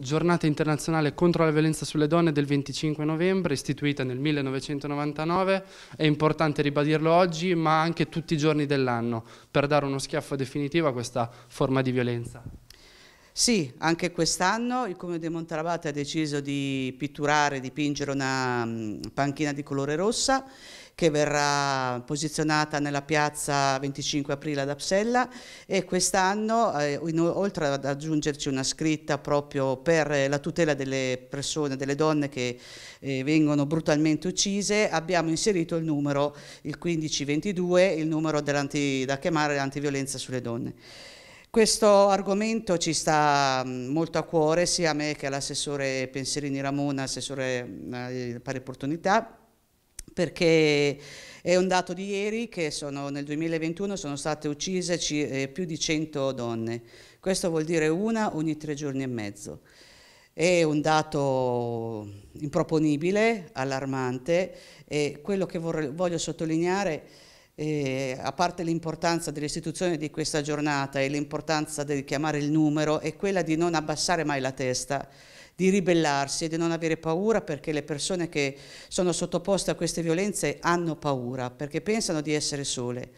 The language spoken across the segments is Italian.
Giornata internazionale contro la violenza sulle donne del 25 novembre, istituita nel 1999, è importante ribadirlo oggi ma anche tutti i giorni dell'anno per dare uno schiaffo definitivo a questa forma di violenza. Sì, anche quest'anno il Comune di Montalabate ha deciso di pitturare, dipingere una mm, panchina di colore rossa che verrà posizionata nella piazza 25 aprile ad Apsella e quest'anno, eh, oltre ad aggiungerci una scritta proprio per la tutela delle persone, delle donne che eh, vengono brutalmente uccise, abbiamo inserito il numero, il 1522, il numero da chiamare l'antiviolenza sulle donne. Questo argomento ci sta mm, molto a cuore sia a me che all'assessore Penserini Ramona, assessore mm, eh, pari opportunità, perché è un dato di ieri che sono, nel 2021 sono state uccise eh, più di 100 donne, questo vuol dire una ogni tre giorni e mezzo. È un dato improponibile, allarmante e quello che voglio sottolineare eh, a parte l'importanza dell'istituzione di questa giornata e l'importanza di chiamare il numero, è quella di non abbassare mai la testa, di ribellarsi e di non avere paura perché le persone che sono sottoposte a queste violenze hanno paura perché pensano di essere sole.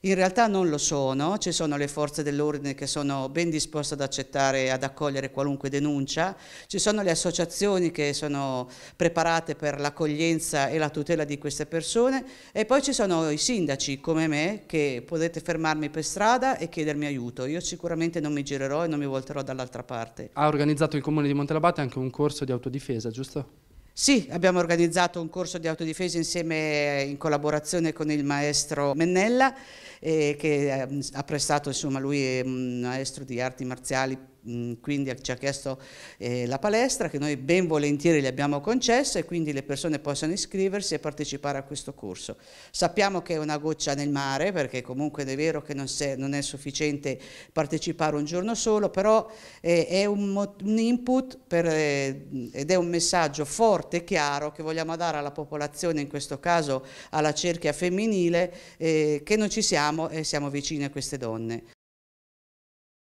In realtà non lo sono, ci sono le forze dell'ordine che sono ben disposte ad accettare e ad accogliere qualunque denuncia, ci sono le associazioni che sono preparate per l'accoglienza e la tutela di queste persone e poi ci sono i sindaci come me che potete fermarmi per strada e chiedermi aiuto. Io sicuramente non mi girerò e non mi volterò dall'altra parte. Ha organizzato il comune di Montelabate anche un corso di autodifesa, giusto? Sì, abbiamo organizzato un corso di autodifesa insieme eh, in collaborazione con il maestro Mennella eh, che ehm, ha prestato, insomma lui è un maestro di arti marziali Mm, quindi ci ha chiesto eh, la palestra che noi ben volentieri le abbiamo concessa e quindi le persone possono iscriversi e partecipare a questo corso. Sappiamo che è una goccia nel mare perché comunque è vero che non, se, non è sufficiente partecipare un giorno solo, però eh, è un, un input per, eh, ed è un messaggio forte e chiaro che vogliamo dare alla popolazione, in questo caso alla cerchia femminile, eh, che non ci siamo e siamo vicini a queste donne.